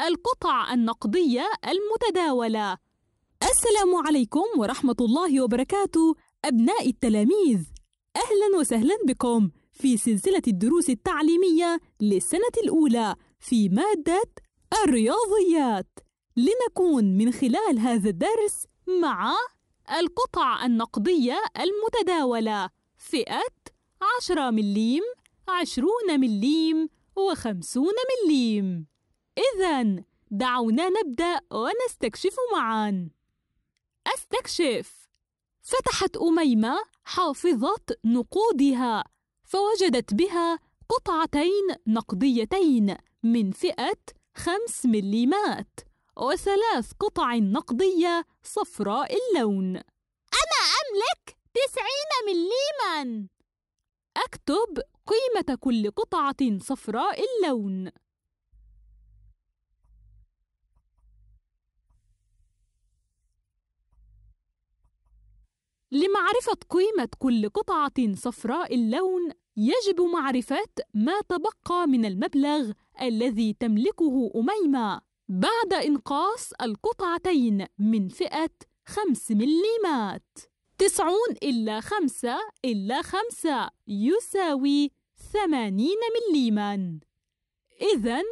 القطع النقدية المتداولة السلام عليكم ورحمة الله وبركاته أبناء التلاميذ أهلا وسهلا بكم في سلسلة الدروس التعليمية للسنة الأولى في مادة الرياضيات لنكون من خلال هذا الدرس مع القطع النقدية المتداولة فئة 10 مليم 20 مليم وخمسون مليم إذا دعونا نبدأ ونستكشف معا أستكشف فتحت أميمة حافظة نقودها فوجدت بها قطعتين نقديتين من فئة خمس مليمات وثلاث قطع نقدية صفراء اللون أنا أملك تسعين مليما أكتب قيمة كل قطعة صفراء اللون لمعرفة قيمة كل قطعة صفراء اللون يجب معرفة ما تبقى من المبلغ الذي تملكه أميمة بعد إنقاص القطعتين من فئة 5 مليمات تسعون إلا خمسة إلا خمسة يساوي ثمانين مليما إذا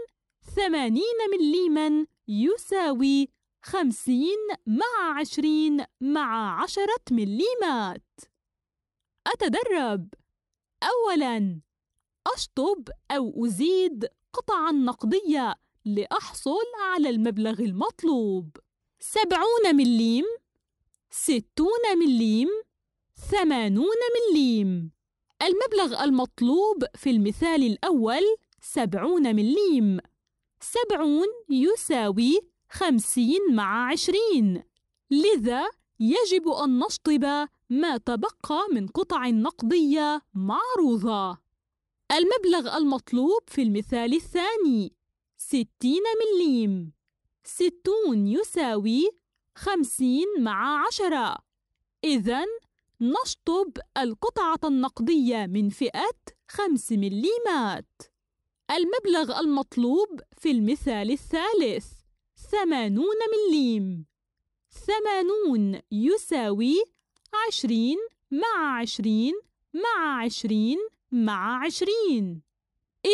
ثمانين مليما يساوي خمسين مع عشرين مع عشرة مليمات أتدرب أولاً أشطب أو أزيد قطعا نقدية لأحصل على المبلغ المطلوب سبعون مليم ستون مليم ثمانون مليم المبلغ المطلوب في المثال الأول سبعون مليم سبعون يساوي خمسين مع عشرين لذا يجب أن نشطب ما تبقى من قطع نقدية معروضة المبلغ المطلوب في المثال الثاني ستين مليم ستون يساوي خمسين مع عشرة إذا نشطب القطعة النقدية من فئة خمس مليمات المبلغ المطلوب في المثال الثالث ثمانون مليم ثمانون يساوي عشرين مع عشرين مع عشرين مع عشرين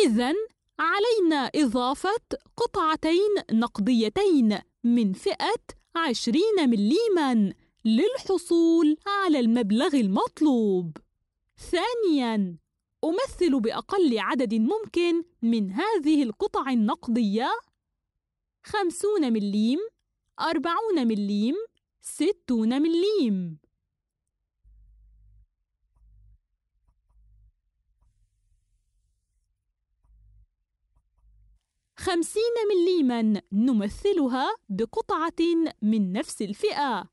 إذا علينا إضافة قطعتين نقديتين من فئة عشرين مليما للحصول على المبلغ المطلوب ثانياً أمثل بأقل عدد ممكن من هذه القطع النقدية خمسون مليم أربعون مليم ستون مليم خمسين مليما نمثلها بقطعة من نفس الفئة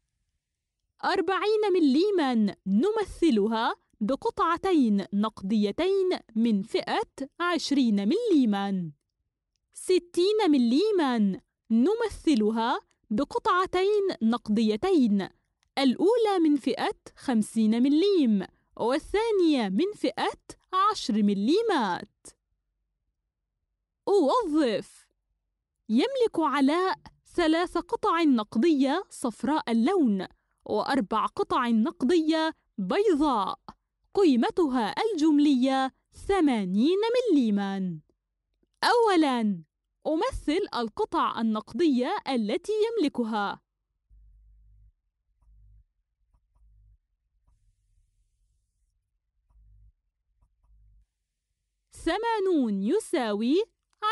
أربعين مليما نمثلها بقطعتين نقديتين من فئة عشرين مليما ستين مليما نمثلها بقطعتين نقديتين الأولى من فئة 50 مليم والثانية من فئة 10 مليمات أوظف يملك علاء ثلاث قطع نقدية صفراء اللون وأربع قطع نقدية بيضاء قيمتها الجملية ثمانين مليما أولاً أمثل القطع النقدية التي يملكها ثمانون يساوي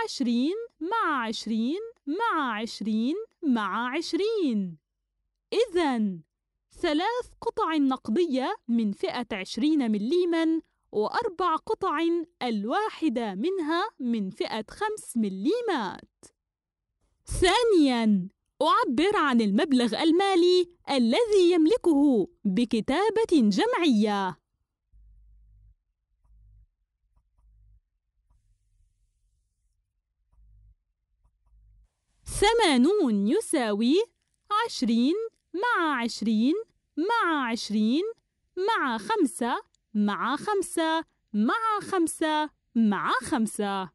عشرين مع عشرين مع عشرين مع عشرين إذن ثلاث قطع نقدية من فئة عشرين مليما وأربع قطع الواحدة منها من فئة 5 مليمات ثانياً أعبر عن المبلغ المالي الذي يملكه بكتابة جمعية ثمانون يساوي عشرين مع عشرين مع عشرين مع خمسة مع خمسة مع خمسة مع خمسة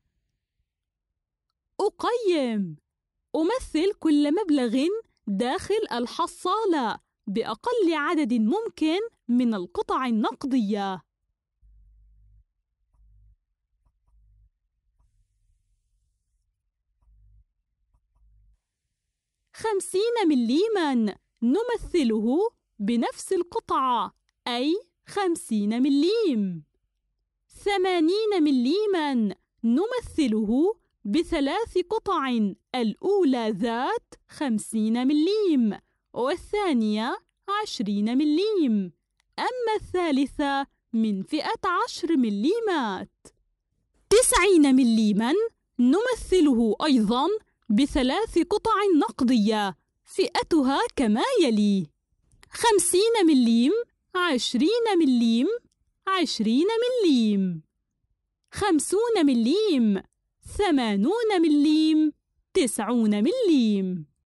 أقيم أمثل كل مبلغ داخل الحصالة بأقل عدد ممكن من القطع النقدية خمسين مليما نمثله بنفس القطعة أي خمسين مليم ثمانين مليما نمثله بثلاث قطع الأولى ذات خمسين مليم والثانية عشرين مليم أما الثالثة من فئة عشر مليمات تسعين مليما نمثله أيضا بثلاث قطع نقدية فئتها كما يلي خمسين مليم عشرين مليم عشرين مليم خمسون مليم ثمانون مليم تسعون مليم